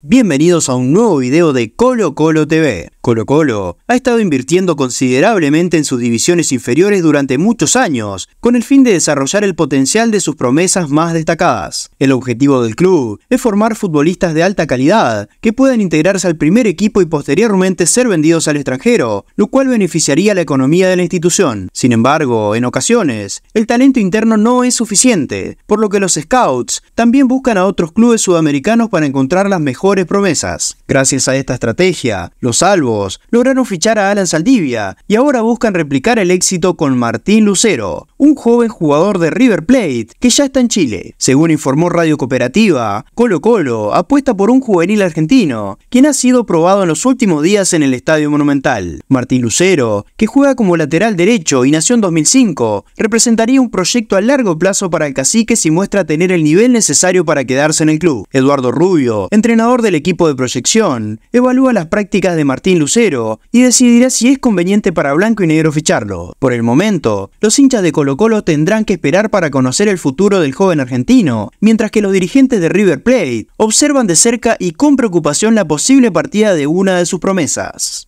Bienvenidos a un nuevo video de Colo Colo TV. Colo Colo ha estado invirtiendo considerablemente en sus divisiones inferiores durante muchos años, con el fin de desarrollar el potencial de sus promesas más destacadas. El objetivo del club es formar futbolistas de alta calidad que puedan integrarse al primer equipo y posteriormente ser vendidos al extranjero, lo cual beneficiaría la economía de la institución. Sin embargo, en ocasiones, el talento interno no es suficiente, por lo que los scouts también buscan a otros clubes sudamericanos para encontrar las mejores promesas. Gracias a esta estrategia, los salvos lograron fichar a Alan Saldivia y ahora buscan replicar el éxito con Martín Lucero, un joven jugador de River Plate que ya está en Chile. Según informó Radio Cooperativa, Colo Colo apuesta por un juvenil argentino, quien ha sido probado en los últimos días en el Estadio Monumental. Martín Lucero, que juega como lateral derecho y nació en 2005, representaría un proyecto a largo plazo para el cacique si muestra tener el nivel necesario para quedarse en el club. Eduardo Rubio, entrenador del equipo de proyección, evalúa las prácticas de Martín Lucero y decidirá si es conveniente para Blanco y Negro ficharlo. Por el momento, los hinchas de Colo Colo tendrán que esperar para conocer el futuro del joven argentino, mientras que los dirigentes de River Plate observan de cerca y con preocupación la posible partida de una de sus promesas.